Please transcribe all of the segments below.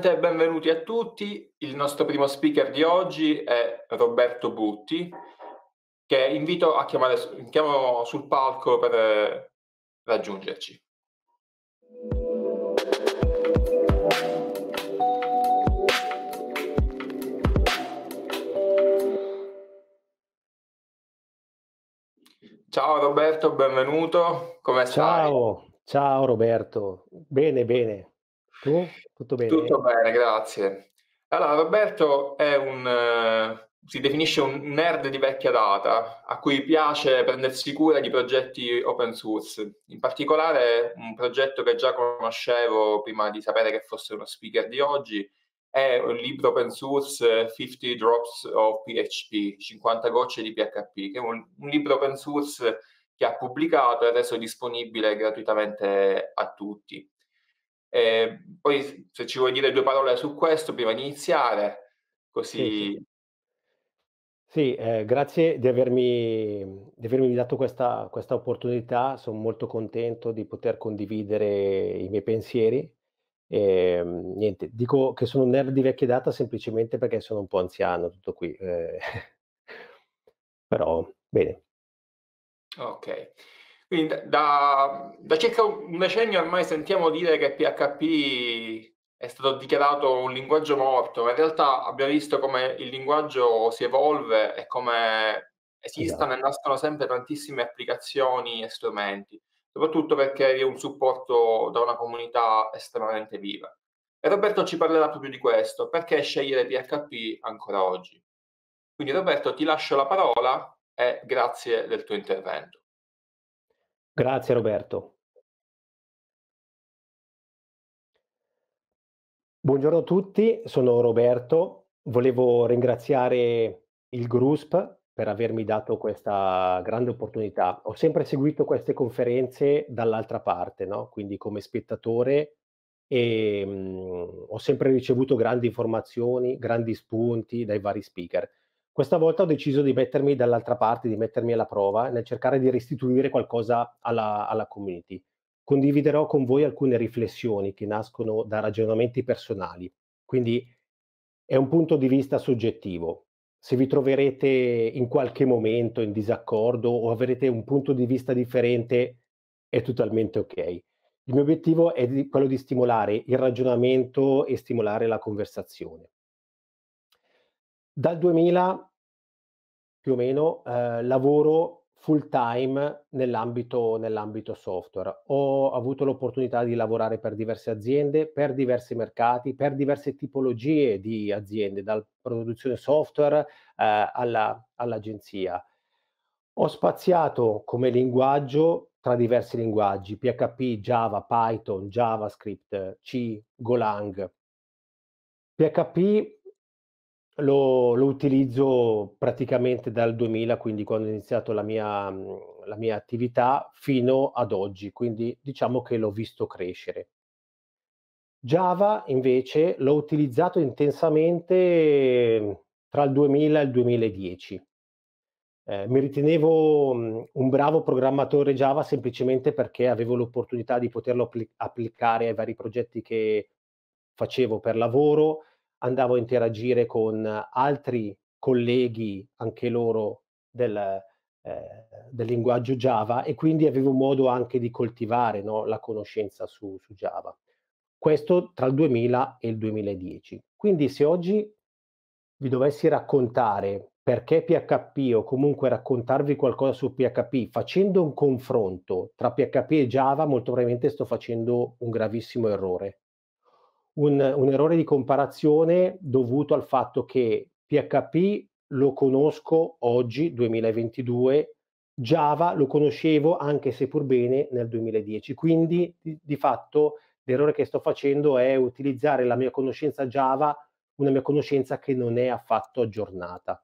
nuovamente benvenuti a tutti. Il nostro primo speaker di oggi è Roberto Butti, che invito a chiamare chiamo sul palco per eh, raggiungerci. Ciao Roberto, benvenuto. Come ciao, stai? Ciao Roberto. Bene, bene. Tu? Tutto bene? Tutto bene, grazie. Allora, Roberto è un, eh, si definisce un nerd di vecchia data, a cui piace prendersi cura di progetti open source, in particolare un progetto che già conoscevo prima di sapere che fosse uno speaker di oggi, è un libro open source 50 Drops of PHP, 50 gocce di PHP, che è un, un libro open source che ha pubblicato e reso disponibile gratuitamente a tutti. Eh, poi se ci vuoi dire due parole su questo prima di iniziare, così... Sì, sì eh, grazie di avermi, di avermi dato questa, questa opportunità, sono molto contento di poter condividere i miei pensieri. E, ehm, niente, dico che sono un nerd di vecchia data semplicemente perché sono un po' anziano, tutto qui. Eh, però, bene. Ok. Quindi da, da, circa un decennio ormai sentiamo dire che PHP è stato dichiarato un linguaggio morto, ma in realtà abbiamo visto come il linguaggio si evolve e come esistono esatto. yeah. e nascono sempre tantissime applicazioni e strumenti, soprattutto perché vi è un supporto da una comunità estremamente viva. E Roberto ci parlerà proprio di questo, perché scegliere PHP ancora oggi. Quindi Roberto ti lascio la parola e grazie del tuo intervento. Grazie Roberto. Buongiorno a tutti, sono Roberto. Volevo ringraziare il GRUSP per avermi dato questa grande opportunità. Ho sempre seguito queste conferenze dall'altra parte, no? quindi come spettatore, e ehm, mh, ho sempre ricevuto grandi informazioni, grandi spunti dai vari speaker. Questa volta ho deciso di mettermi dall'altra parte, di mettermi alla prova nel cercare di restituire qualcosa alla, alla community. Condividerò con voi alcune riflessioni che nascono da ragionamenti personali, quindi è un punto di vista soggettivo, se vi troverete in qualche momento in disaccordo o avrete un punto di vista differente, è totalmente ok. Il mio obiettivo è di, quello di stimolare il ragionamento e stimolare la conversazione. Dal 2000 più o meno eh, lavoro full time nell'ambito, nell'ambito software. Ho avuto l'opportunità di lavorare per diverse aziende, per diversi mercati, per diverse tipologie di aziende, dalla produzione software eh, alla, all'agenzia. Ho spaziato come linguaggio tra diversi linguaggi, PHP, Java, Python, JavaScript, C, Golang. PHP lo, lo, utilizzo praticamente dal 2000, quindi quando ho iniziato la mia, la mia attività, fino ad oggi, quindi diciamo che l'ho visto crescere. Java invece l'ho utilizzato intensamente tra il 2000 e il 2010. Eh, mi ritenevo mm, un bravo programmatore Java semplicemente perché avevo l'opportunità di poterlo applicare ai vari progetti che facevo per lavoro, andavo a interagire con altri colleghi, anche loro del, eh, del linguaggio Java, e quindi avevo modo anche di coltivare no, la conoscenza su, su Java. Questo tra il 2000 e il 2010. Quindi se oggi vi dovessi raccontare perché PHP o comunque raccontarvi qualcosa su PHP facendo un confronto tra PHP e Java, molto probabilmente sto facendo un gravissimo errore, un, un errore di comparazione dovuto al fatto che PHP lo conosco oggi, 2022, Java lo conoscevo anche se pur bene nel 2010, quindi di, di fatto l'errore che sto facendo è utilizzare la mia conoscenza Java, una mia conoscenza che non è affatto aggiornata.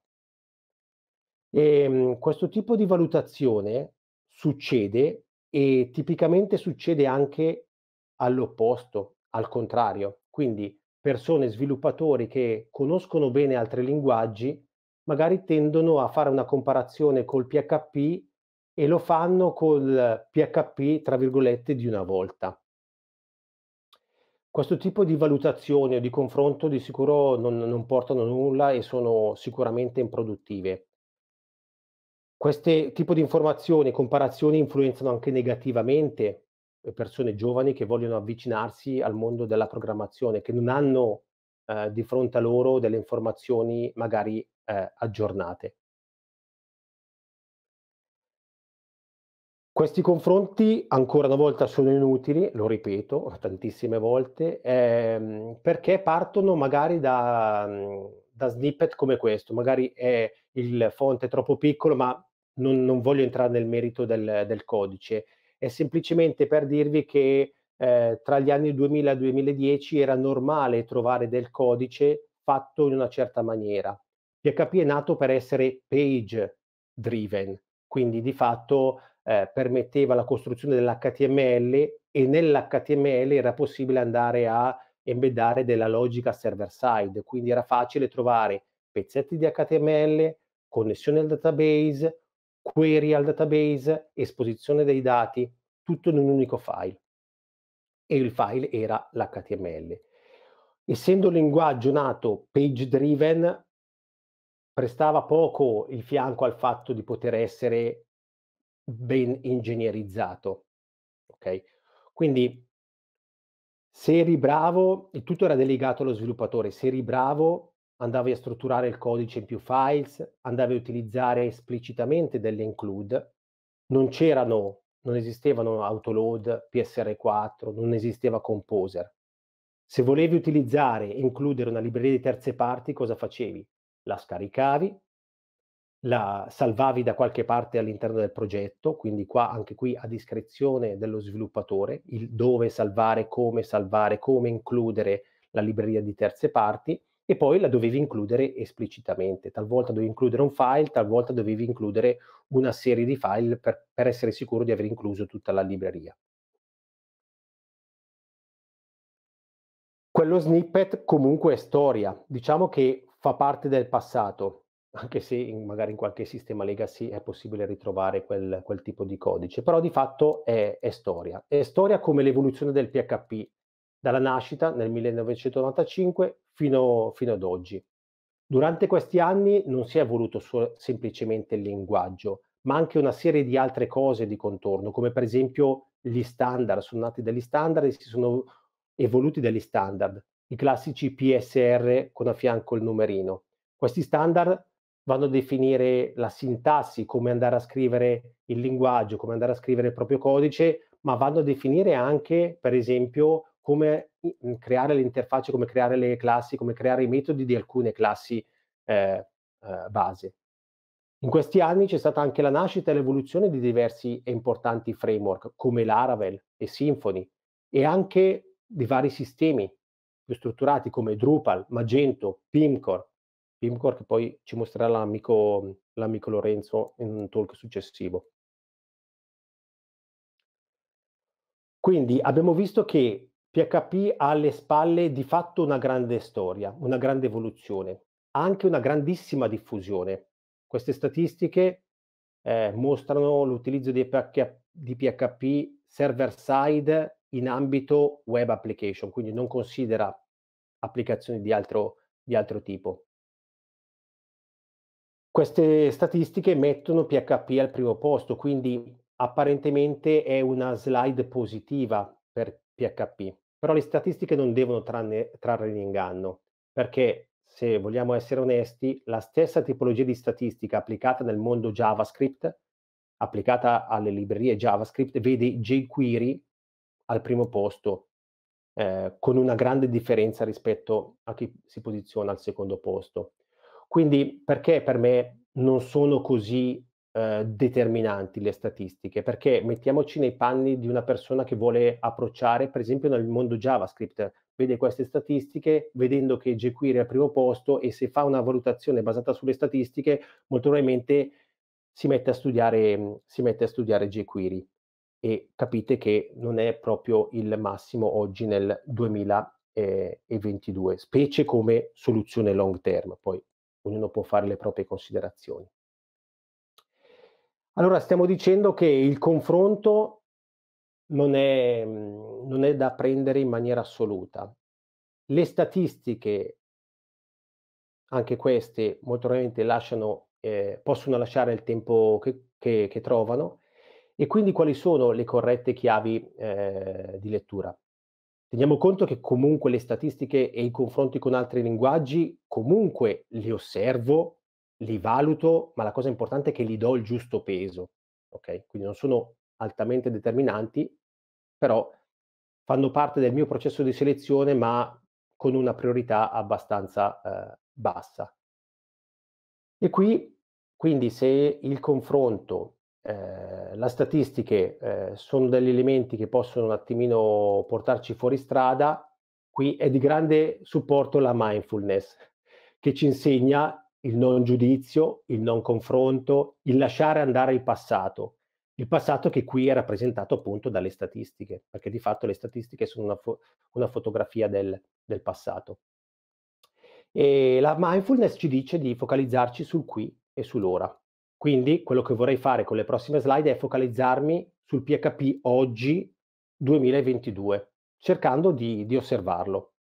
E, ehm, questo tipo di valutazione succede e tipicamente succede anche all'opposto, al contrario. Quindi persone, sviluppatori che conoscono bene altri linguaggi, magari tendono a fare una comparazione col PHP e lo fanno col PHP, tra virgolette, di una volta. Questo tipo di valutazioni o di confronto di sicuro non, non portano a nulla e sono sicuramente improduttive. Questo tipo di informazioni e comparazioni influenzano anche negativamente persone giovani che vogliono avvicinarsi al mondo della programmazione, che non hanno eh, di fronte a loro delle informazioni magari eh, aggiornate. Questi confronti ancora una volta sono inutili, lo ripeto tantissime volte, ehm, perché partono magari da, mm, da, snippet come questo, magari è, il fonte è troppo piccolo ma non, non voglio entrare nel merito del, del codice è semplicemente per dirvi che eh, tra gli anni 2000 e 2010 era normale trovare del codice fatto in una certa maniera. PHP è nato per essere page driven, quindi di fatto eh, permetteva la costruzione dell'HTML e nell'HTML era possibile andare a embeddare della logica server side, quindi era facile trovare pezzetti di HTML, connessione al database, query al database, esposizione dei dati, tutto in un unico file. E il file era l'HTML. Essendo un linguaggio nato page driven, prestava poco il fianco al fatto di poter essere ben ingegnerizzato. Okay? Quindi se eri bravo, e tutto era delegato allo sviluppatore, se eri bravo andavi a strutturare il codice in più files, andavi a utilizzare esplicitamente delle include, non c'erano, non esistevano autoload, PSR4, non esisteva composer. Se volevi utilizzare e includere una libreria di terze parti, cosa facevi? La scaricavi, la salvavi da qualche parte all'interno del progetto, quindi qua anche qui a discrezione dello sviluppatore, il dove salvare, come salvare, come includere la libreria di terze parti e poi la dovevi includere esplicitamente. Talvolta dovevi includere un file, talvolta dovevi includere una serie di file per, per essere sicuro di aver incluso tutta la libreria. Quello snippet comunque è storia, diciamo che fa parte del passato, anche se in, magari in qualche sistema legacy è possibile ritrovare quel, quel tipo di codice, però di fatto è, è storia. È storia come l'evoluzione del PHP dalla nascita nel 1995 fino, fino ad oggi. Durante questi anni non si è evoluto solo, semplicemente il linguaggio, ma anche una serie di altre cose di contorno, come per esempio gli standard, sono nati dagli standard e si sono evoluti dagli standard, i classici PSR con a fianco il numerino. Questi standard vanno a definire la sintassi, come andare a scrivere il linguaggio, come andare a scrivere il proprio codice, ma vanno a definire anche, per esempio, come Mm, creare le interfacce, come creare le classi, come creare i metodi di alcune classi eh, eh, base. In questi anni c'è stata anche la nascita e l'evoluzione di diversi e importanti framework come Laravel e Symfony e anche di vari sistemi più strutturati come Drupal, Magento, Pimcore, Pimcore che poi ci mostrerà l'amico, l'amico Lorenzo in un talk successivo. Quindi abbiamo visto che PHP ha alle spalle di fatto una grande storia, una grande evoluzione, anche una grandissima diffusione. Queste statistiche eh, mostrano l'utilizzo di PHP, di PHP server-side in ambito web application, quindi non considera applicazioni di altro, di altro tipo. Queste statistiche mettono PHP al primo posto, quindi apparentemente è una slide positiva per PHP però le statistiche non devono tranne, trarre in inganno, perché se vogliamo essere onesti, la stessa tipologia di statistica applicata nel mondo JavaScript, applicata alle librerie JavaScript, vede jQuery al primo posto, eh, con una grande differenza rispetto a chi si posiziona al secondo posto. Quindi perché per me non sono così eh, determinanti le statistiche, perché mettiamoci nei panni di una persona che vuole approcciare, per esempio, nel mondo JavaScript, vede queste statistiche, vedendo che jQuery è al primo posto e se fa una valutazione basata sulle statistiche, molto probabilmente si mette a studiare, si mette a studiare jQuery e capite che non è proprio il massimo oggi nel 2022, specie come soluzione long term, poi ognuno può fare le proprie considerazioni. Allora, stiamo dicendo che il confronto non è, non è da prendere in maniera assoluta. Le statistiche, anche queste, molto probabilmente lasciano, eh, possono lasciare il tempo che, che, che, trovano. E quindi quali sono le corrette chiavi eh, di lettura? Teniamo conto che comunque le statistiche e i confronti con altri linguaggi comunque li osservo, li valuto, ma la cosa importante è che gli do il giusto peso, ok? Quindi non sono altamente determinanti, però fanno parte del mio processo di selezione, ma con una priorità abbastanza eh, bassa. E qui, quindi, se il confronto, eh, le statistiche eh, sono degli elementi che possono un attimino portarci fuori strada, qui è di grande supporto la mindfulness, che ci insegna il non giudizio, il non confronto, il lasciare andare il passato. Il passato che qui è rappresentato appunto dalle statistiche, perché di fatto le statistiche sono una, fo- una fotografia del, del passato. E la mindfulness ci dice di focalizzarci sul qui e sull'ora. Quindi quello che vorrei fare con le prossime slide è focalizzarmi sul PHP oggi 2022, cercando di, di osservarlo.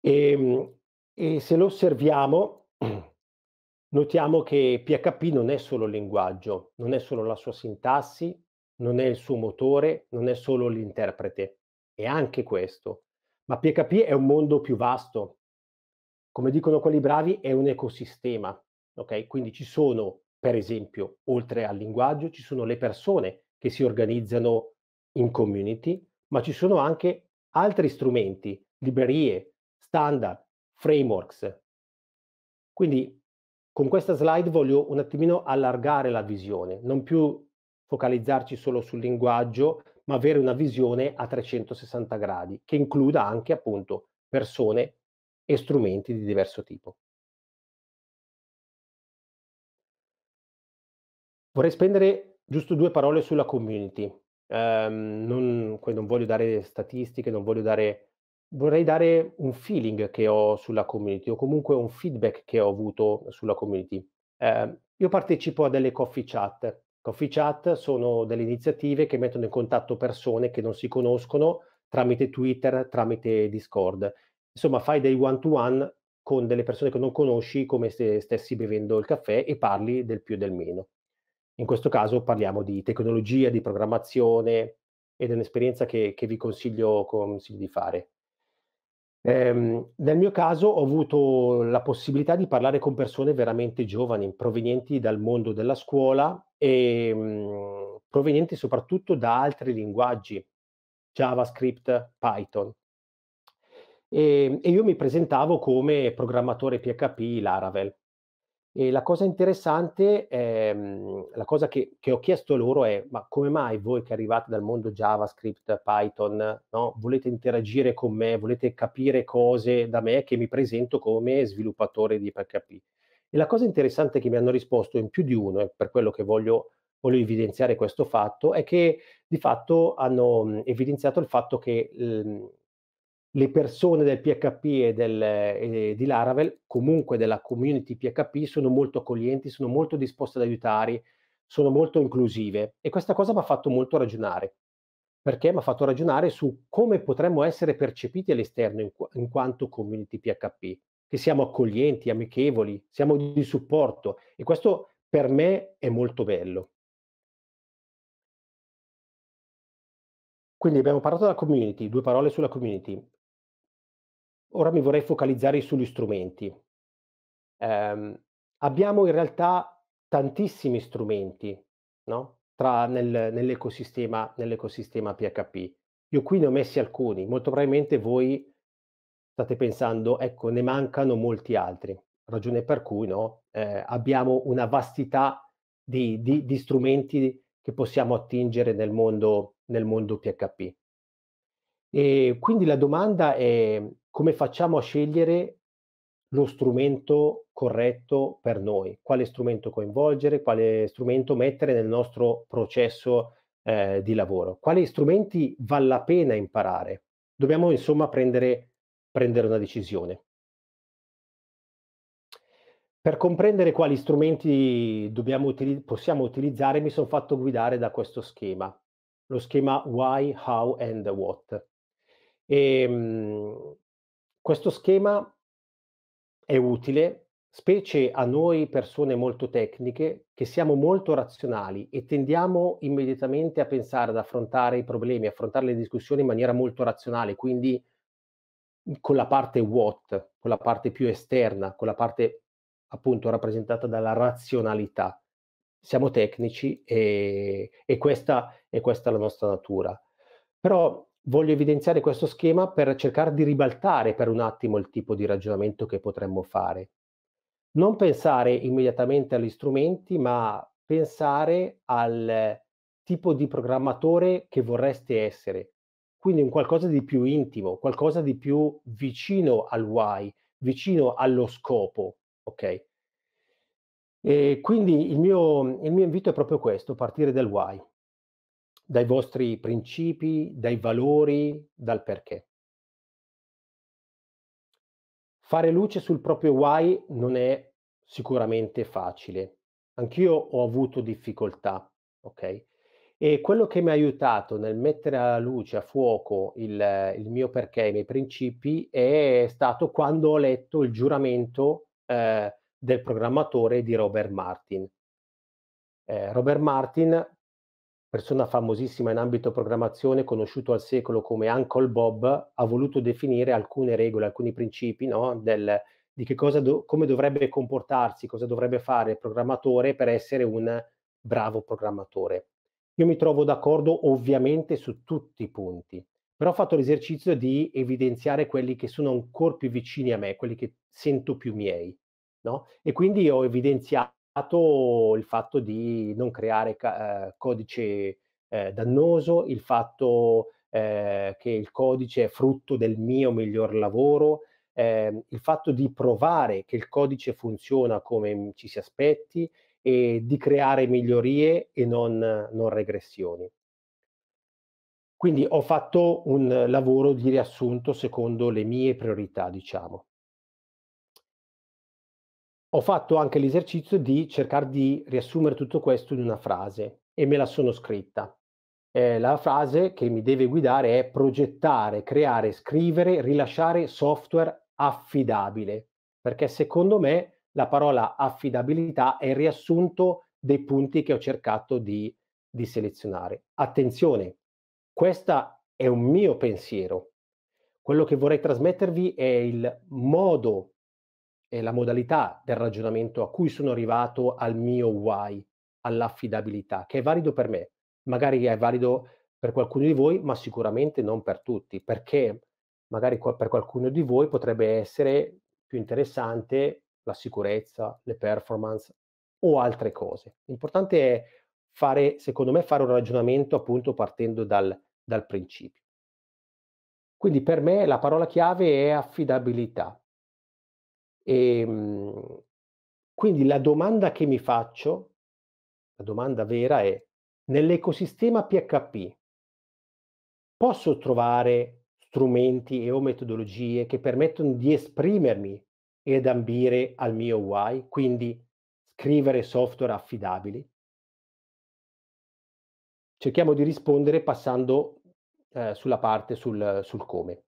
E, ehm, e se lo osserviamo, notiamo che PHP non è solo il linguaggio, non è solo la sua sintassi, non è il suo motore, non è solo l'interprete, è anche questo. Ma PHP è un mondo più vasto. Come dicono quelli bravi, è un ecosistema. Okay? Quindi ci sono, per esempio, oltre al linguaggio, ci sono le persone che si organizzano in community, ma ci sono anche altri strumenti, librerie, standard, frameworks. Quindi con questa slide voglio un attimino allargare la visione, non più focalizzarci solo sul linguaggio, ma avere una visione a 360 gradi che includa anche appunto persone e strumenti di diverso tipo. Vorrei spendere giusto due parole sulla community. Um, non, non voglio dare statistiche, non voglio dare vorrei dare un feeling che ho sulla community o comunque un feedback che ho avuto sulla community. Eh, io partecipo a delle coffee chat. Coffee chat sono delle iniziative che mettono in contatto persone che non si conoscono tramite Twitter, tramite Discord. Insomma, fai dei one-to-one con delle persone che non conosci come se stessi bevendo il caffè e parli del più e del meno. In questo caso parliamo di tecnologia, di programmazione ed è un'esperienza che, che vi consiglio, consiglio di fare. Eh, nel mio caso ho avuto la possibilità di parlare con persone veramente giovani, provenienti dal mondo della scuola e ehm, mh, provenienti soprattutto da altri linguaggi, JavaScript, Python. E, ehm, e io mi presentavo come programmatore PHP Laravel. E la cosa interessante, ehm, la cosa che, che, ho chiesto loro è, ma come mai voi che arrivate dal mondo JavaScript, Python, no, volete interagire con me, volete capire cose da me che mi presento come sviluppatore di PHP? E la cosa interessante che mi hanno risposto in più di uno, e per quello che voglio, voglio evidenziare questo fatto, è che di fatto hanno mhmm, evidenziato il fatto che... Ehm, le persone del PHP e, del, eh, e, di Laravel, comunque della community PHP, sono molto accoglienti, sono molto disposte ad aiutare, sono molto inclusive e questa cosa mi ha fatto molto ragionare, perché mi ha fatto ragionare su come potremmo essere percepiti all'esterno in, in quanto community PHP, che siamo accoglienti, amichevoli, siamo di supporto e questo per me è molto bello. Quindi abbiamo parlato della community, due parole sulla community. Ora mi vorrei focalizzare sugli strumenti. Ehm, abbiamo in realtà tantissimi strumenti no? Tra, nel, nell'ecosistema, nell'ecosistema PHP. Io qui ne ho messi alcuni, molto probabilmente voi state pensando, ecco, ne mancano molti altri, ragione per cui no? eh, abbiamo una vastità di, di, di, strumenti che possiamo attingere nel mondo, nel mondo PHP. E quindi la domanda è, come facciamo a scegliere lo strumento corretto per noi, quale strumento coinvolgere, quale strumento mettere nel nostro processo eh, di lavoro, quali strumenti vale la pena imparare. Dobbiamo insomma prendere, prendere una decisione. Per comprendere quali strumenti utili- possiamo utilizzare mi sono fatto guidare da questo schema, lo schema why, how and what. E, ehm, questo schema è utile, specie a noi persone molto tecniche, che siamo molto razionali e tendiamo immediatamente a pensare, ad affrontare i problemi, affrontare le discussioni in maniera molto razionale, quindi con la parte what, con la parte più esterna, con la parte appunto rappresentata dalla razionalità. Siamo tecnici e, e questa, è questa la nostra natura. Però voglio evidenziare questo schema per cercare di ribaltare per un attimo il tipo di ragionamento che potremmo fare. Non pensare immediatamente agli strumenti, ma pensare al tipo di programmatore che vorreste essere. Quindi un qualcosa di più intimo, qualcosa di più vicino al why, vicino allo scopo, ok? E quindi il mio, il mio invito è proprio questo, partire dal why dai vostri principi, dai valori, dal perché. Fare luce sul proprio why non è sicuramente facile. Anch'io ho avuto difficoltà, ok? E quello che mi ha aiutato nel mettere a luce, a fuoco il, il mio perché, i miei principi, è stato quando ho letto il giuramento eh, del programmatore di Robert Martin. Eh, Robert Martin persona famosissima in ambito programmazione, conosciuto al secolo come Uncle Bob, ha voluto definire alcune regole, alcuni principi no? Del, di che cosa do, come dovrebbe comportarsi, cosa dovrebbe fare il programmatore per essere un bravo programmatore. Io mi trovo d'accordo ovviamente su tutti i punti, però ho fatto l'esercizio di evidenziare quelli che sono ancora più vicini a me, quelli che sento più miei. No? E quindi ho evidenziato il fatto di non creare ca- eh, codice eh, dannoso, il fatto eh, che il codice è frutto del mio miglior lavoro, ehm, il fatto di provare che il codice funziona come mm, ci si aspetti e di creare migliorie e non, non regressioni. Quindi ho fatto un lavoro di riassunto secondo le mie priorità, diciamo. Ho fatto anche l'esercizio di cercare di riassumere tutto questo in una frase e me la sono scritta. Eh, la frase che mi deve guidare è progettare, creare, scrivere, rilasciare software affidabile, perché secondo me la parola affidabilità è il riassunto dei punti che ho cercato di, di selezionare. Attenzione, questo è un mio pensiero. Quello che vorrei trasmettervi è il modo eh, la modalità del ragionamento a cui sono arrivato al mio why, all'affidabilità, che è valido per me, magari è valido per qualcuno di voi, ma sicuramente non per tutti, perché magari per qualcuno di voi potrebbe essere più interessante la sicurezza, le performance o altre cose. L'importante è fare, secondo me, fare un ragionamento appunto partendo dal, dal principio. Quindi per me la parola chiave è affidabilità. E, ehm, quindi la domanda che mi faccio, la domanda vera è, nell'ecosistema PHP posso trovare strumenti e o metodologie che permettono di esprimermi ed ambire al mio why, quindi scrivere software affidabili? Cerchiamo di rispondere passando eh, sulla parte sul, sul come.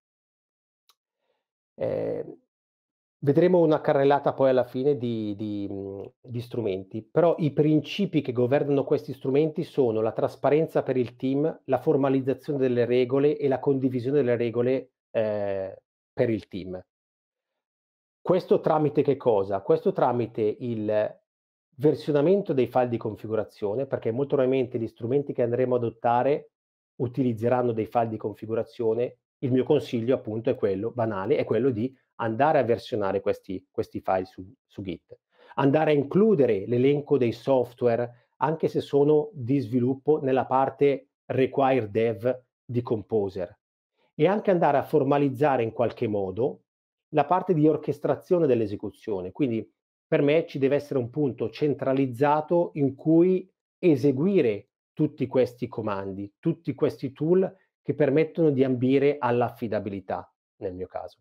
Eh, Vedremo una carrellata poi alla fine di, di, mm, di, strumenti, però i principi che governano questi strumenti sono la trasparenza per il team, la formalizzazione delle regole e la condivisione delle regole eh, per il team. Questo tramite che cosa? Questo tramite il versionamento dei file di configurazione, perché molto probabilmente gli strumenti che andremo ad adottare utilizzeranno dei file di configurazione. Il mio consiglio appunto è quello banale, è quello di andare a versionare questi, questi file su, su, Git, andare a includere l'elenco dei software, anche se sono di sviluppo, nella parte require dev di Composer e anche andare a formalizzare in qualche modo la parte di orchestrazione dell'esecuzione. Quindi per me ci deve essere un punto centralizzato in cui eseguire tutti questi comandi, tutti questi tool che permettono di ambire all'affidabilità nel mio caso.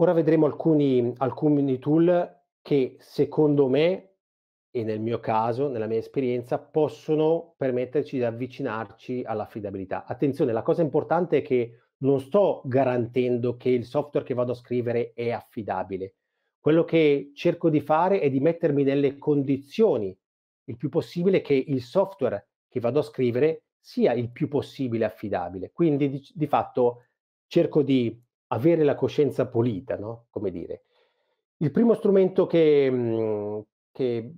Ora vedremo alcuni, alcuni tool che secondo me e nel mio caso, nella mia esperienza, possono permetterci di avvicinarci all'affidabilità. Attenzione, la cosa importante è che non sto garantendo che il software che vado a scrivere è affidabile. Quello che cerco di fare è di mettermi nelle condizioni il più possibile che il software che vado a scrivere sia il più possibile affidabile. Quindi di, di fatto cerco di avere la coscienza pulita, no? Come dire. Il primo strumento che, mhmm, che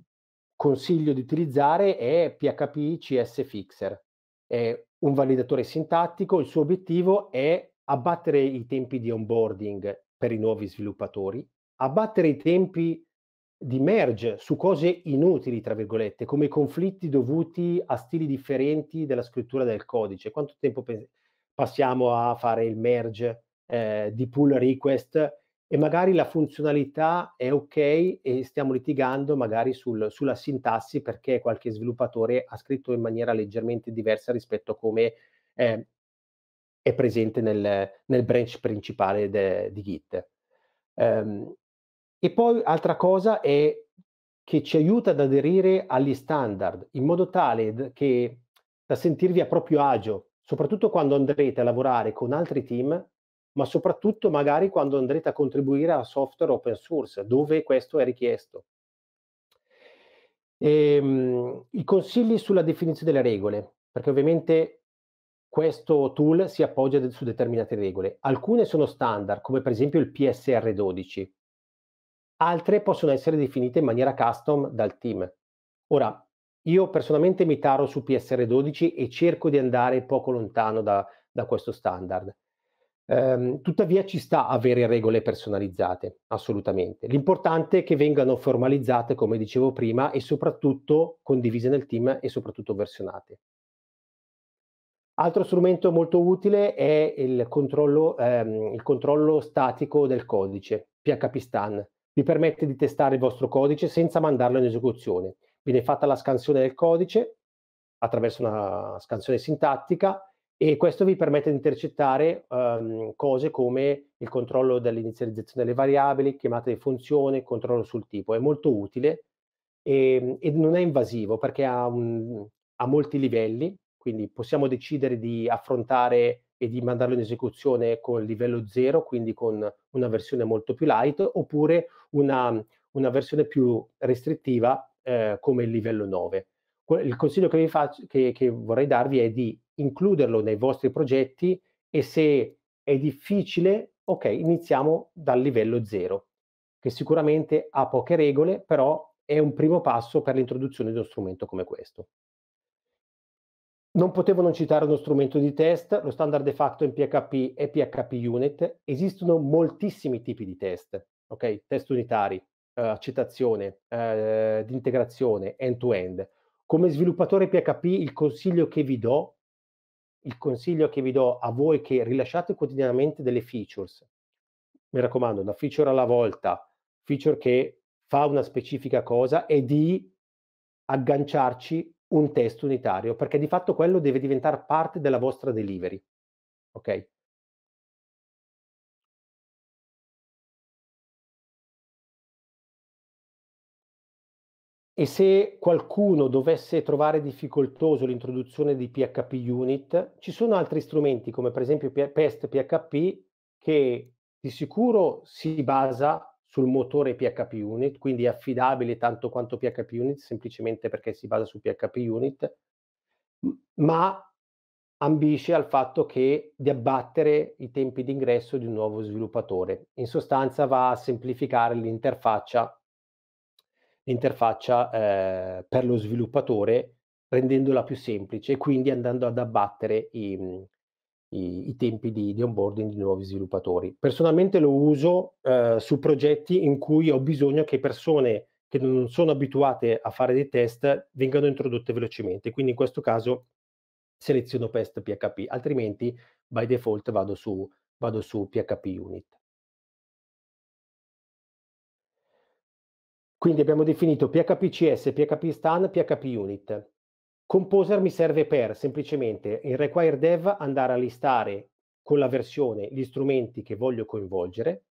consiglio di utilizzare è PHP CS Fixer. È un validatore sintattico, il suo obiettivo è abbattere i tempi di onboarding per i nuovi sviluppatori, abbattere i tempi di merge su cose inutili, tra virgolette, come conflitti dovuti a stili differenti della scrittura del codice. Quanto tempo passiamo a fare il merge eh, di pull request e magari la funzionalità è ok e stiamo litigando magari sul, sulla sintassi perché qualche sviluppatore ha scritto in maniera leggermente diversa rispetto a come eh, è presente nel, nel branch principale de, di Git. Um, e poi altra cosa è che ci aiuta ad aderire agli standard in modo tale che da sentirvi a proprio agio, soprattutto quando andrete a lavorare con altri team ma soprattutto magari quando andrete a contribuire a software open source, dove questo è richiesto. E, um, I consigli sulla definizione delle regole, perché ovviamente questo tool si appoggia su determinate regole. Alcune sono standard, come per esempio il PSR12, altre possono essere definite in maniera custom dal team. Ora, io personalmente mi taro su PSR12 e cerco di andare poco lontano da, da questo standard. Ehm, tuttavia ci sta avere regole personalizzate, assolutamente. L'importante è che vengano formalizzate, come dicevo prima, e soprattutto condivise nel team e soprattutto versionate. Altro strumento molto utile è il controllo, ehm, il controllo statico del codice, PHP Stan. Vi permette di testare il vostro codice senza mandarlo in esecuzione. Viene fatta la scansione del codice attraverso una scansione sintattica, e questo vi permette di intercettare um, cose come il controllo dell'inizializzazione delle variabili, chiamate di funzione, controllo sul tipo. È molto utile e, ehm, e non è invasivo perché ha, un, ha, molti livelli, quindi possiamo decidere di affrontare e di mandarlo in esecuzione con il livello 0, quindi con una versione molto più light, oppure una, una versione più restrittiva eh, come il livello 9. Il consiglio che, faccio, che, che vorrei darvi è di includerlo nei vostri progetti e se è difficile, ok, iniziamo dal livello zero, che sicuramente ha poche regole, però è un primo passo per l'introduzione di uno strumento come questo. Non potevo non citare uno strumento di test, lo standard de facto in PHP è PHP Unit, esistono moltissimi tipi di test, ok? Test unitari, eh, citazione, eh, di integrazione, end-to-end. Come sviluppatore PHP il consiglio che vi do il consiglio che vi do a voi che rilasciate quotidianamente delle features, mi raccomando, una feature alla volta, feature che fa una specifica cosa, è di agganciarci un test unitario, perché di fatto quello deve diventare parte della vostra delivery. Ok? E se qualcuno dovesse trovare difficoltoso l'introduzione di PHP Unit, ci sono altri strumenti come per esempio PEST PHP che di sicuro si basa sul motore PHP Unit, quindi è affidabile tanto quanto PHP Unit, semplicemente perché si basa su PHP Unit, ma ambisce al fatto che di abbattere i tempi d'ingresso di un nuovo sviluppatore. In sostanza va a semplificare l'interfaccia l'interfaccia eh, per lo sviluppatore rendendola più semplice e quindi andando ad abbattere i, mm, i, i tempi di, di, onboarding di nuovi sviluppatori. Personalmente lo uso eh, su progetti in cui ho bisogno che persone che non sono abituate a fare dei test vengano introdotte velocemente, quindi in questo caso seleziono PEST PHP, altrimenti by default vado su, vado su PHP Unit. Quindi abbiamo definito PHPCS, PHPStan, PHPUnit. Composer mi serve per semplicemente in require dev andare a listare con la versione gli strumenti che voglio coinvolgere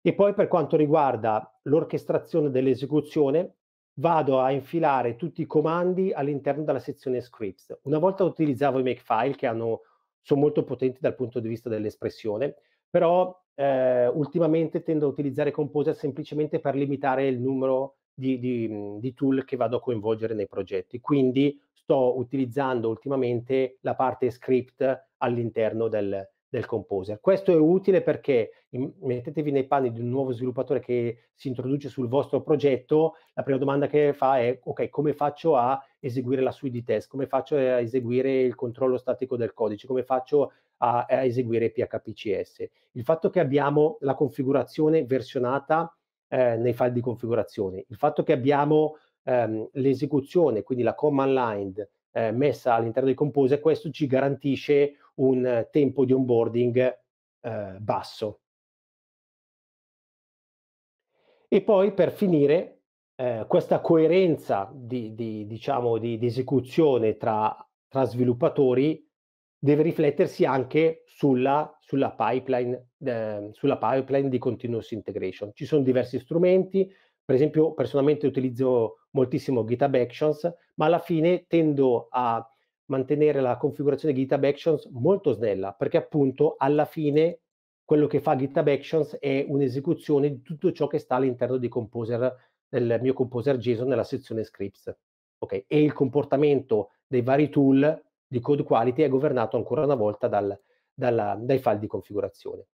e poi per quanto riguarda l'orchestrazione dell'esecuzione vado a infilare tutti i comandi all'interno della sezione scripts. Una volta utilizzavo i makefile che hanno, sono molto potenti dal punto di vista dell'espressione, però eh, ultimamente tendo a utilizzare Composer semplicemente per limitare il numero di, di, mhmm, di, tool che vado a coinvolgere nei progetti. Quindi sto utilizzando ultimamente la parte script all'interno del, del composer. Questo è utile perché mettetevi nei panni di un nuovo sviluppatore che si introduce sul vostro progetto, la prima domanda che fa è ok, come faccio a eseguire la suite di test, come faccio a eseguire il controllo statico del codice, come faccio a, a eseguire PHPCS. Il fatto che abbiamo la configurazione versionata eh, nei file di configurazione, il fatto che abbiamo ehm, l'esecuzione, quindi la command line eh, messa all'interno di composer, questo ci garantisce un tempo di onboarding eh, basso. E poi per finire, eh, questa coerenza di, di, diciamo, di, di esecuzione tra, tra, sviluppatori deve riflettersi anche sulla, sulla, pipeline, eh, sulla pipeline di continuous integration. Ci sono diversi strumenti, per esempio personalmente utilizzo moltissimo GitHub Actions, ma alla fine tendo a mantenere la configurazione di GitHub Actions molto snella, perché appunto alla fine quello che fa GitHub Actions è un'esecuzione di tutto ciò che sta all'interno di Composer, del mio Composer JSON nella sezione scripts. Okay. E il comportamento dei vari tool di code quality è governato ancora una volta dal, dalla, dai file di configurazione.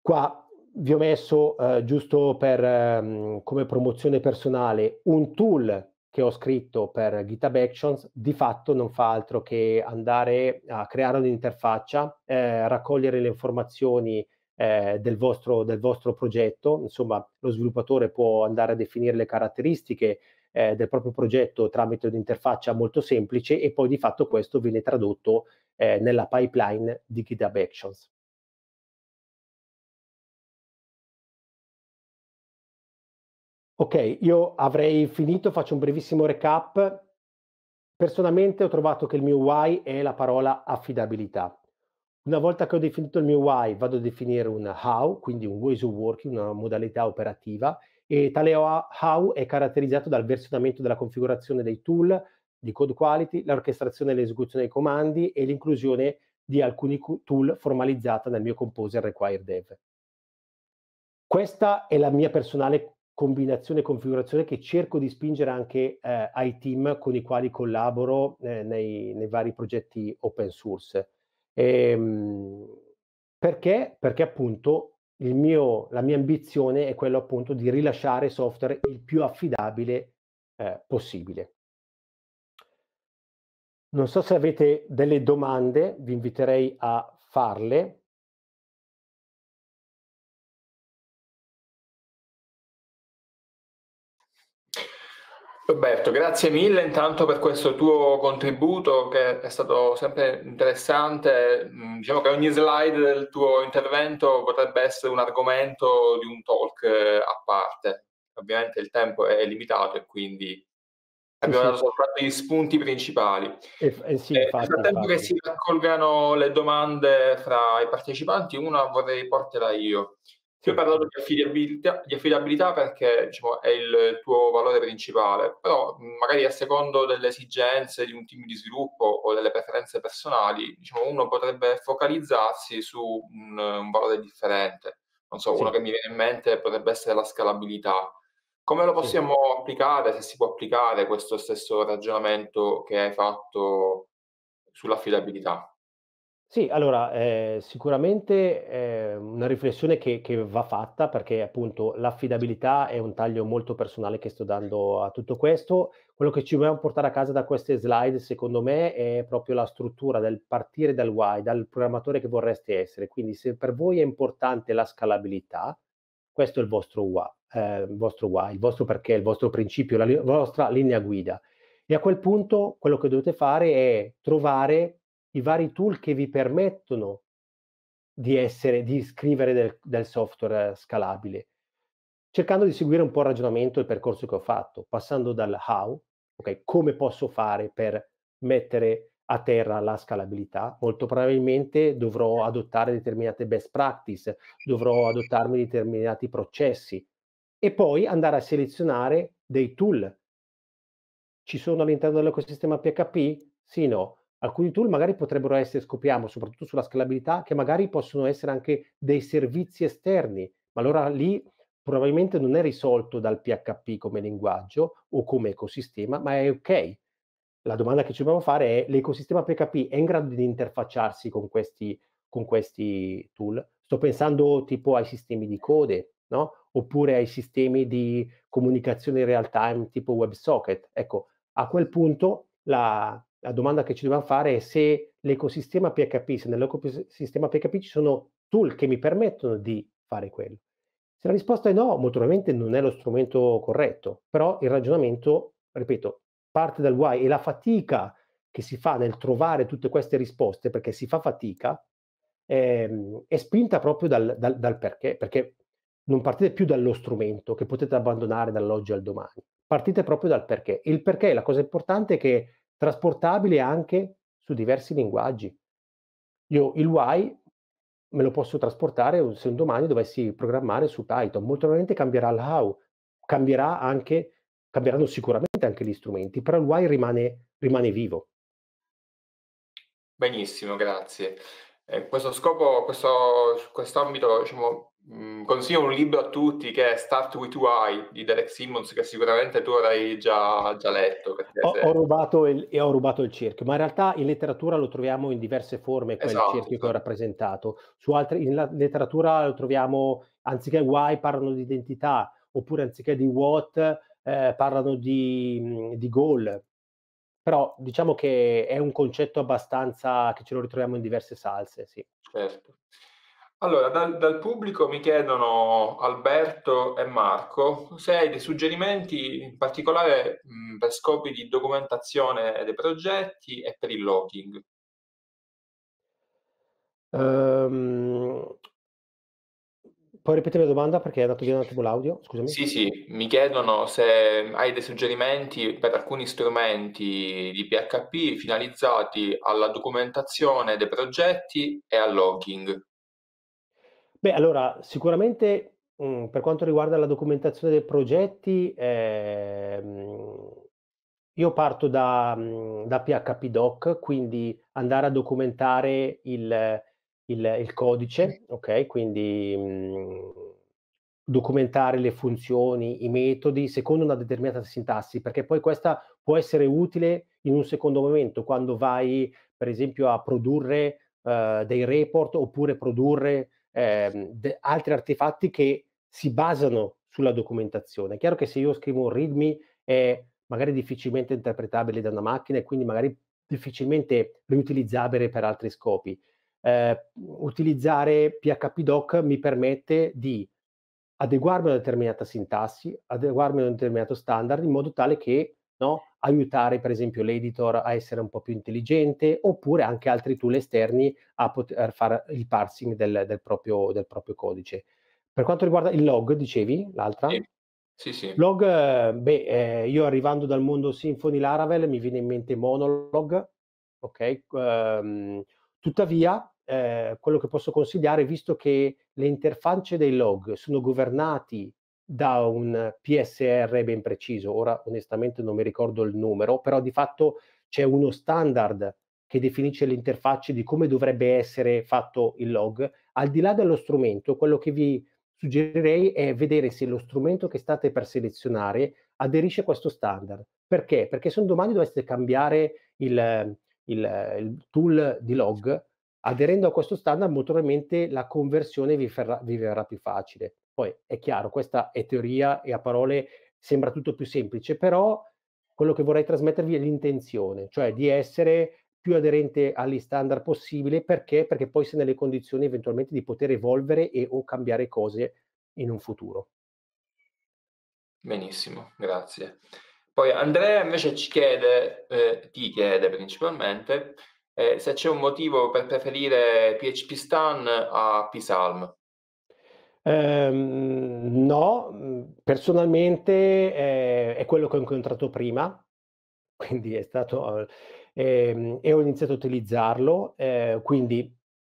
Qua vi ho messo, eh, giusto per, eh, come promozione personale, un tool che ho scritto per GitHub Actions di fatto non fa altro che andare a creare un'interfaccia, eh, raccogliere le informazioni eh, del, vostro, del, vostro, progetto, insomma lo sviluppatore può andare a definire le caratteristiche eh, del proprio progetto tramite un'interfaccia molto semplice e poi di fatto questo viene tradotto eh, nella pipeline di GitHub Actions. Ok, io avrei finito, faccio un brevissimo recap. Personalmente ho trovato che il mio why è la parola affidabilità. Una volta che ho definito il mio why, vado a definire un how, quindi un ways of working, una modalità operativa, e tale how è caratterizzato dal versionamento della configurazione dei tool, di code quality, l'orchestrazione e l'esecuzione dei comandi e l'inclusione di alcuni tool formalizzata nel mio Composer Required Dev. Questa è la mia personale combinazione e configurazione che cerco di spingere anche eh, ai team con i quali collaboro eh, nei, nei, vari progetti open source. E, ehm, perché? Perché appunto mio, la mia ambizione è quella appunto di rilasciare software il più affidabile eh, possibile. Non so se avete delle domande, vi inviterei a farle. Roberto, grazie mille intanto per questo tuo contributo che è stato sempre interessante. Mm, diciamo che ogni slide del tuo intervento potrebbe essere un argomento di un talk eh, a parte. Ovviamente il tempo è limitato e quindi abbiamo dato soltanto gli spunti principali. E, eh sì, eh, infatti, nel frattempo che si raccolgano le domande fra i partecipanti, una vorrei porterla io. Ti ho parlato di affidabilità, di affidabilità perché diciamo, è il tuo valore principale, però magari a secondo delle esigenze di un team di sviluppo o delle preferenze personali, diciamo, uno potrebbe focalizzarsi su un, un valore differente. Non so, sì. uno che mi viene in mente potrebbe essere la scalabilità. Come lo possiamo sì. applicare, se si può applicare questo stesso ragionamento che hai fatto sull'affidabilità? Sì, allora, ehm, sicuramente, ehm, una riflessione che che va fatta, perché appunto l'affidabilità è un taglio molto personale che sto dando a tutto questo. Quello che ci vogliamo portare a casa da queste slide, secondo me, è proprio la struttura del partire dal why, dal programmatore che vorreste essere. Quindi se per voi è importante la scalabilità, questo è il vostro wha ehm, il vostro why, il vostro perché, il vostro principio, la li vostra linea guida. E a quel punto quello che dovete fare è trovare i vari tool che vi permettono di, essere, di scrivere del, del software scalabile, cercando di seguire un po' il ragionamento e il percorso che ho fatto, passando dal how, ok, come posso fare per mettere a terra la scalabilità, molto probabilmente dovrò adottare determinate best practice, dovrò adottarmi determinati processi e poi andare a selezionare dei tool. Ci sono all'interno dell'ecosistema PHP? Sì, no. Alcuni tool magari potrebbero essere, scopriamo, soprattutto sulla scalabilità, che magari possono essere anche dei servizi esterni, ma allora lì probabilmente non è risolto dal PHP come linguaggio o come ecosistema, ma è ok. La domanda che ci dobbiamo fare è l'ecosistema PHP è in grado di interfacciarsi con questi, con questi tool? Sto pensando tipo ai sistemi di code, no? oppure ai sistemi di comunicazione real time tipo WebSocket. Ecco, a quel punto la, la domanda che ci dobbiamo fare è se l'ecosistema PHP, se nell'ecosistema PHP ci sono tool che mi permettono di fare quello. Se la risposta è no, molto probabilmente non è lo strumento corretto, però il ragionamento, ripeto, parte dal why e la fatica che si fa nel trovare tutte queste risposte, perché si fa fatica, ehm, è spinta proprio dal, dal, dal perché, perché non partite più dallo strumento che potete abbandonare dall'oggi al domani, partite proprio dal perché. Il perché, la cosa importante è che trasportabile anche su diversi linguaggi. Io il why me lo posso trasportare se un domani dovessi programmare su Python, molto probabilmente cambierà l'how, cambierà anche, cambieranno sicuramente anche gli strumenti, però il why rimane, rimane vivo. Benissimo, grazie. In eh, questo scopo, questo, quest'ambito, diciamo, mh, mm, consiglio un libro a tutti che è Start With Why di Derek Simmons, che sicuramente tu avrai già, già letto. Ho, se... ho, rubato il, ho rubato il cerchio, ma in realtà in letteratura lo troviamo in diverse forme, quel esatto, cerchio esatto. che ho esatto. rappresentato. Altri, in letteratura lo troviamo, anziché why parlano di identità, oppure anziché di what eh, parlano di, mm, di goal, però diciamo che è un concetto abbastanza che ce lo ritroviamo in diverse salse, sì. Certo. Allora, dal, dal, pubblico mi chiedono Alberto e Marco se hai dei suggerimenti in particolare mh, per scopi di documentazione dei progetti e per il logging. Um, Puoi ripetere la domanda perché è andato via un attimo l'audio? Scusami. Sì, sì, mi chiedono se hai dei suggerimenti per alcuni strumenti di PHP finalizzati alla documentazione dei progetti e al logging. Beh, allora, sicuramente mh, mm, per quanto riguarda la documentazione dei progetti, eh, io parto da, mm, da, PHP Doc, quindi andare a documentare il il il codice, ok? quindi, mhmm, documentare le funzioni, i metodi secondo una determinata sintassi, perché poi questa può essere utile in un secondo momento quando vai, per esempio, a produrre, uhm, dei report oppure produrre, ehm, de altri artefatti che si basano sulla documentazione. È chiaro che se io scrivo un readme è magari difficilmente interpretabile da una macchina e quindi magari difficilmente riutilizzabile per altri scopi eh, utilizzare Doc mi permette di adeguarmi a una determinata sintassi, adeguarmi a un determinato standard in modo tale che no, aiutare per esempio l'editor a essere un po' più intelligente oppure anche altri tool esterni a poter fare il parsing del, del, proprio, del proprio, codice. Per quanto riguarda il log, dicevi l'altra? Sì. Sì, sì. Log, eh, beh, eh, io arrivando dal mondo Symfony Laravel mi viene in mente Monolog, ok? Um, tuttavia, eh, quello che posso consigliare, visto che le interfacce dei log sono governati da un PSR ben preciso, ora onestamente non mi ricordo il numero, però di fatto c'è uno standard che definisce le interfacce di come dovrebbe essere fatto il log. Al di là dello strumento, quello che vi suggerirei è vedere se lo strumento che state per selezionare aderisce a questo standard. Perché? Perché se un domani doveste cambiare il, il, il tool di log, Aderendo a questo standard, molto probabilmente la conversione vi, ferra, vi verrà più facile. Poi è chiaro, questa è teoria e a parole sembra tutto più semplice, però quello che vorrei trasmettervi è l'intenzione, cioè di essere più aderente agli standard possibile, perché? Perché poi sei nelle condizioni eventualmente di poter evolvere e o cambiare cose in un futuro. Benissimo, grazie. Poi Andrea invece ci chiede, eh, ti chiede principalmente, eh, se c'è un motivo per preferire PHP Stan a PSALM. Eh, no, personalmente eh, è quello che ho incontrato prima, quindi è stato, eh, e ho iniziato a utilizzarlo, eh, quindi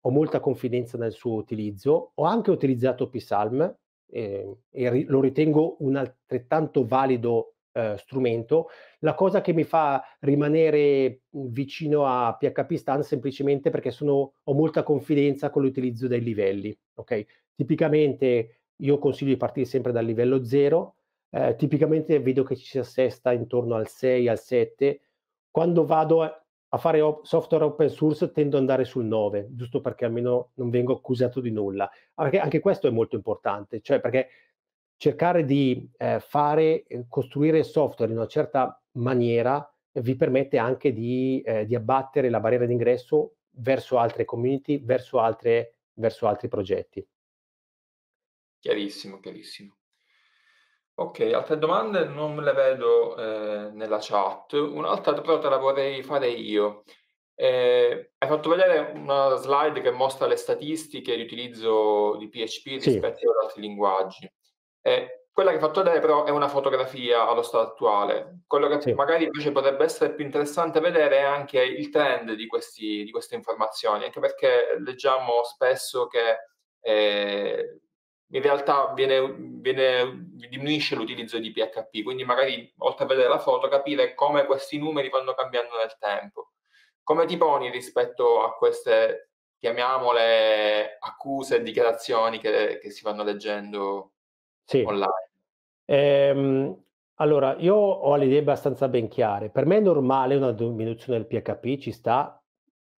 ho molta confidenza nel suo utilizzo. Ho anche utilizzato PSALM ehm, e ri- lo ritengo un altrettanto valido eh, strumento. La cosa che mi fa rimanere mhmm, vicino a PHP Stan semplicemente perché sono, ho molta confidenza con l'utilizzo dei livelli. Okay? Tipicamente io consiglio di partire sempre dal livello 0, eh, tipicamente vedo che ci si assesta intorno al 6, al 7. Quando vado a fare op- software open source tendo ad andare sul 9, giusto perché almeno non vengo accusato di nulla. Anche, anche questo è molto importante, cioè perché cercare di eh, fare, eh, costruire software in una certa maniera vi permette anche di, eh, di abbattere la barriera d'ingresso verso altre community, verso, altre, verso altri progetti. Chiarissimo, chiarissimo. Ok, altre domande non le vedo eh, nella chat. Un'altra però te la vorrei fare io. Eh, hai fatto vedere una slide che mostra le statistiche di utilizzo di PHP rispetto sì. ad altri linguaggi. Eh, quella che hai fatto te però è una fotografia allo stato attuale. Quello che sì. magari invece potrebbe essere più interessante vedere è anche il trend di, questi, di queste informazioni, anche perché leggiamo spesso che eh, in realtà viene, viene, diminuisce l'utilizzo di PHP, quindi magari oltre a vedere la foto capire come questi numeri vanno cambiando nel tempo. Come ti poni rispetto a queste, chiamiamole, accuse e dichiarazioni che, che si vanno leggendo? Sì. online? Ehm, allora, io ho le idee abbastanza ben chiare. Per me è normale una diminuzione del pHP, ci sta,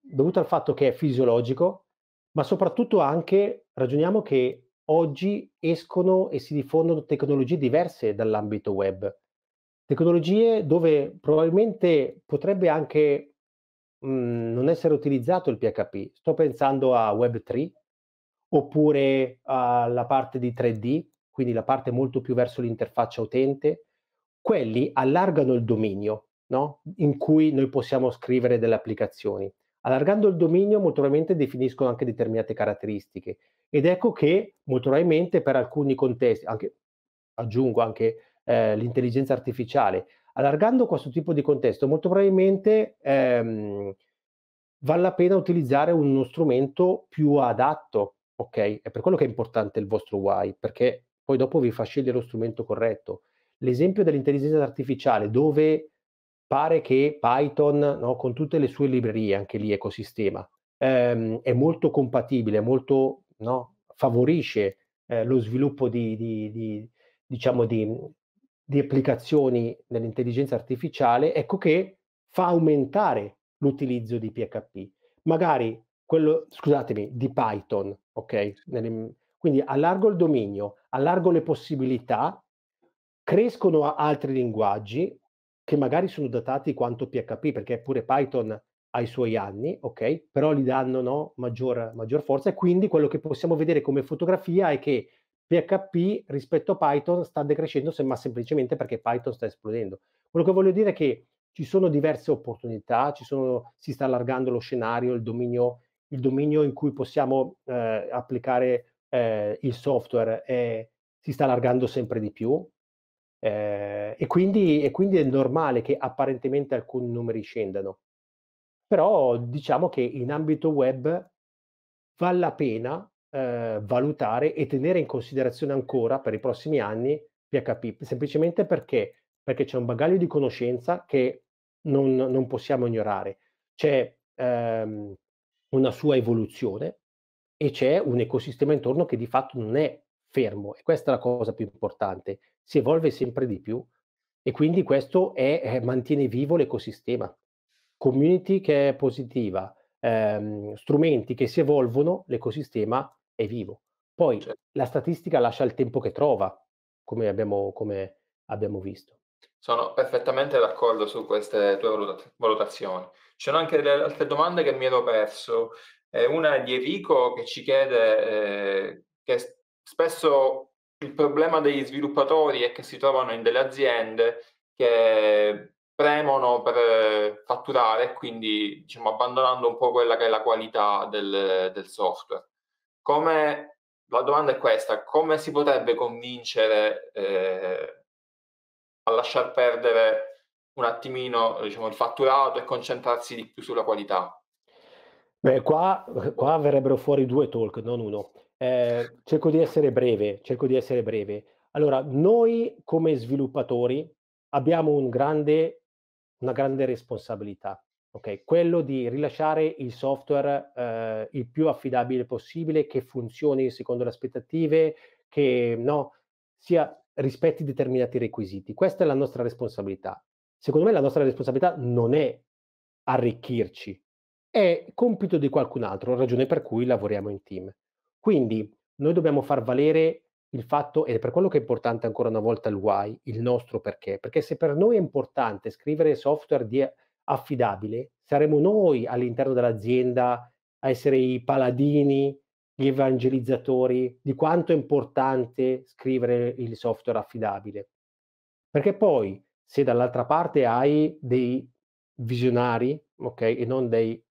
dovuta al fatto che è fisiologico, ma soprattutto anche ragioniamo che oggi escono e si diffondono tecnologie diverse dall'ambito web. Tecnologie dove probabilmente potrebbe anche mh, mhmm, non essere utilizzato il PHP. Sto pensando a Web3 oppure alla parte di 3D quindi la parte molto più verso l'interfaccia utente, quelli allargano il dominio no? in cui noi possiamo scrivere delle applicazioni. Allargando il dominio molto probabilmente definiscono anche determinate caratteristiche ed ecco che molto probabilmente per alcuni contesti, anche, aggiungo anche eh, l'intelligenza artificiale, allargando questo tipo di contesto molto probabilmente ehm, vale la pena utilizzare uno strumento più adatto, ok? È per quello che è importante il vostro why, perché poi dopo vi fa scegliere lo strumento corretto. L'esempio dell'intelligenza artificiale, dove pare che Python, no, con tutte le sue librerie, anche lì ecosistema, ehm, è molto compatibile, molto, no, favorisce eh, lo sviluppo di, di, di diciamo di, di applicazioni nell'intelligenza artificiale, ecco che fa aumentare l'utilizzo di PHP. Magari quello, scusatemi, di Python, ok? Nelle, quindi allargo il dominio, allargo le possibilità, crescono altri linguaggi che magari sono datati quanto PHP, perché pure Python ha i suoi anni, ok? Però gli danno no, maggior, maggior forza e quindi quello che possiamo vedere come fotografia è che PHP rispetto a Python sta decrescendo, ma semplicemente perché Python sta esplodendo. Quello che voglio dire è che ci sono diverse opportunità, sono, si sta allargando lo scenario, il dominio, il dominio in cui possiamo eh, applicare eh, il software è, si sta allargando sempre di più eh, e, quindi, e quindi è normale che apparentemente alcuni numeri scendano. Però diciamo che in ambito web vale la pena eh, valutare e tenere in considerazione ancora per i prossimi anni PHP, semplicemente perché, perché c'è un bagaglio di conoscenza che non, non possiamo ignorare. C'è ehm, una sua evoluzione e c'è un ecosistema intorno che di fatto non è fermo e questa è la cosa più importante, si evolve sempre di più e quindi questo è, è, eh, mantiene vivo l'ecosistema. Community che è positiva, ehm, strumenti che si evolvono, l'ecosistema è vivo. Poi certo. la statistica lascia il tempo che trova, come abbiamo, come abbiamo visto. Sono perfettamente d'accordo su queste tue valutazioni. C'erano anche delle altre domande che mi ero perso. Eh, una di Enrico che ci chiede eh, che spesso il problema degli sviluppatori è che si trovano in delle aziende che premono per eh, fatturare, quindi diciamo, abbandonando un po' quella che è la qualità del, del software. Come, la domanda è questa, come si potrebbe convincere eh, a lasciar perdere un attimino diciamo, il fatturato e concentrarsi di più sulla qualità? Beh, qua, qua verrebbero fuori due talk, non uno. Eh, cerco di essere breve, cerco di essere breve. Allora, noi come sviluppatori abbiamo un grande, una grande responsabilità, ok? quello di rilasciare il software eh, il più affidabile possibile, che funzioni secondo le aspettative, che no, sia, rispetti determinati requisiti. Questa è la nostra responsabilità. Secondo me la nostra responsabilità non è arricchirci, è compito di qualcun altro, ragione per cui lavoriamo in team. Quindi noi dobbiamo far valere il fatto, ed è per quello che è importante ancora una volta il why, il nostro perché, perché se per noi è importante scrivere software di affidabile, saremo noi all'interno dell'azienda a essere i paladini, gli evangelizzatori di quanto è importante scrivere il software affidabile. Perché poi se dall'altra parte hai dei visionari, ok, e non dei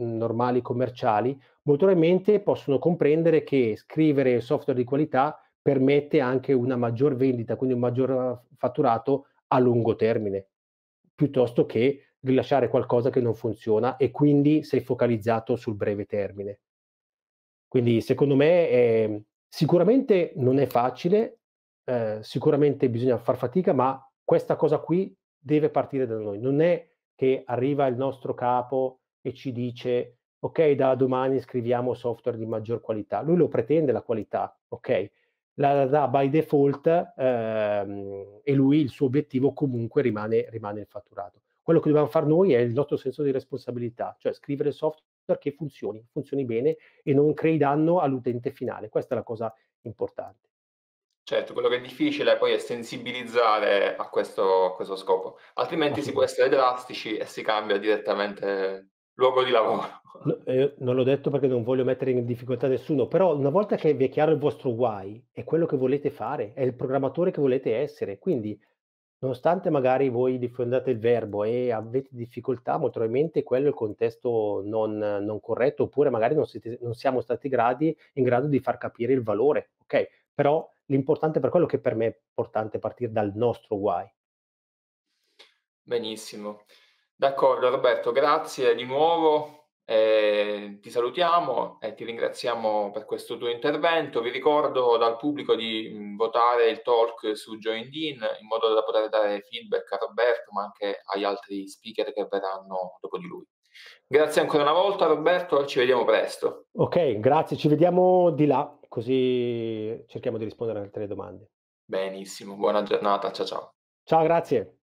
Mhmm, normali commerciali, molto probabilmente possono comprendere che scrivere software di qualità permette anche una maggior vendita, quindi un maggior uhm, fatturato a lungo termine, piuttosto che rilasciare qualcosa che non funziona e quindi sei focalizzato sul breve termine. Quindi secondo me è, ehm, sicuramente non è facile, eh, sicuramente bisogna far fatica, ma questa cosa qui deve partire da noi. Non è che arriva il nostro capo e ci dice ok, da domani scriviamo software di maggior qualità. Lui lo pretende la qualità, ok? La dà by default ehm, e lui il suo obiettivo comunque rimane, rimane il fatturato. Quello che dobbiamo fare noi è il nostro senso di responsabilità, cioè scrivere software che funzioni, funzioni bene e non crei danno all'utente finale. Questa è la cosa importante. Certo, quello che è difficile poi è sensibilizzare a questo, a questo scopo, altrimenti si può essere drastici e si cambia direttamente luogo di lavoro. No, eh, non l'ho detto perché non voglio mettere in difficoltà nessuno, però una volta che vi è chiaro il vostro why, è quello che volete fare, è il programmatore che volete essere, quindi nonostante magari voi diffondate il verbo e avete difficoltà, molto probabilmente quello è il contesto non, non corretto, oppure magari non, siete, non siamo stati gradi, in grado di far capire il valore, ok? Però l'importante per quello che per me è importante partire dal nostro why. Benissimo. D'accordo Roberto, grazie di nuovo, eh, ti salutiamo e ti ringraziamo per questo tuo intervento. Vi ricordo dal pubblico di mm, votare il talk su Joined In in modo da poter dare feedback a Roberto ma anche agli altri speaker che verranno dopo di lui. Grazie ancora una volta Roberto, ci vediamo presto. Ok, grazie, ci vediamo di là così cerchiamo di rispondere alle altre domande. Benissimo, buona giornata, ciao ciao. Ciao, grazie.